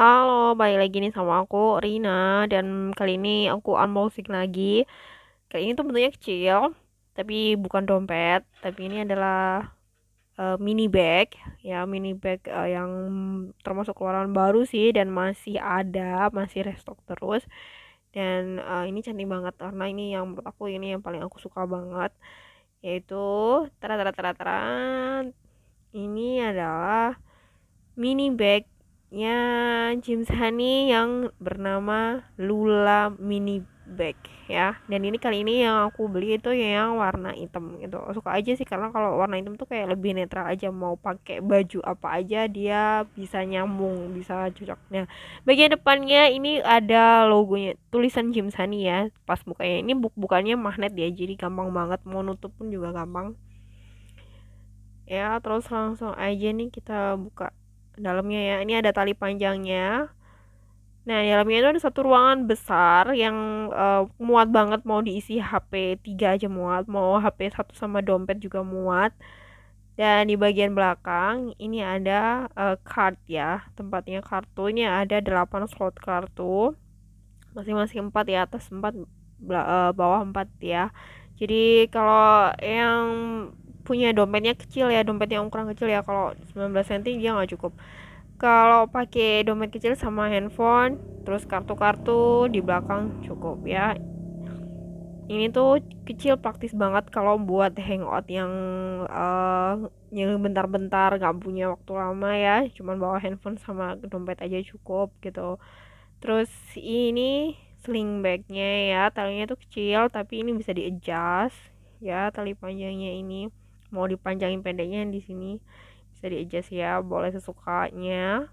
Halo, balik lagi nih sama aku Rina dan kali ini aku unboxing lagi. kayak ini tuh bentuknya kecil, tapi bukan dompet, tapi ini adalah uh, mini bag ya, mini bag uh, yang termasuk keluaran baru sih dan masih ada, masih restock terus. Dan uh, ini cantik banget karena ini yang menurut aku ini yang paling aku suka banget yaitu tara tara tara tara ini adalah mini bag nya James Hani yang bernama Lula Mini Bag ya dan ini kali ini yang aku beli itu yang warna hitam gitu suka aja sih karena kalau warna hitam tuh kayak lebih netral aja mau pakai baju apa aja dia bisa nyambung bisa cocok nah bagian depannya ini ada logonya tulisan James Hani ya pas bukanya ini buk bukannya magnet ya jadi gampang banget mau nutup pun juga gampang ya terus langsung aja nih kita buka dalamnya ya ini ada tali panjangnya nah di dalamnya itu ada satu ruangan besar yang uh, muat banget mau diisi HP 3 aja muat mau HP satu sama dompet juga muat dan di bagian belakang ini ada uh, card ya tempatnya kartu ini ada 8 slot kartu masing-masing 4 ya atas 4 eh, bawah 4 ya jadi kalau yang punya dompetnya kecil ya dompetnya ukuran kecil ya kalau 19 cm dia nggak cukup kalau pakai dompet kecil sama handphone terus kartu-kartu di belakang cukup ya ini tuh kecil praktis banget kalau buat hangout yang uh, yang bentar-bentar nggak punya waktu lama ya cuman bawa handphone sama dompet aja cukup gitu terus ini sling bagnya ya talinya tuh kecil tapi ini bisa di adjust ya tali panjangnya ini mau dipanjangin pendeknya di sini bisa di adjust ya boleh sesukanya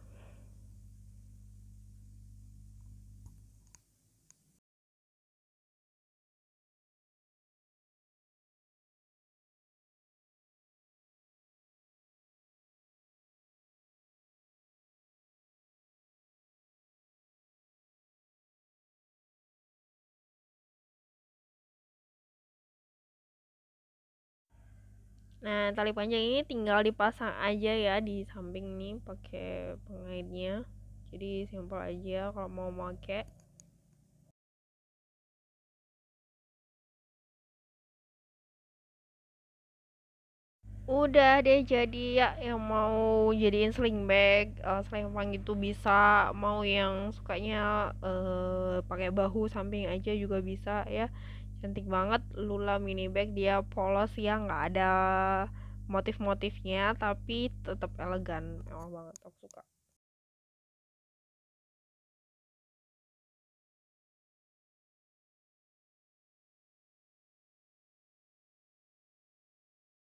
Nah, tali panjang ini tinggal dipasang aja ya di samping nih pakai pengaitnya. Jadi simpel aja kalau mau pakai. Udah deh jadi ya yang mau jadiin sling bag, uh, sling itu bisa, mau yang sukanya uh, pakai bahu samping aja juga bisa ya cantik banget Lula mini bag dia polos ya nggak ada motif-motifnya tapi tetap elegan emang banget aku suka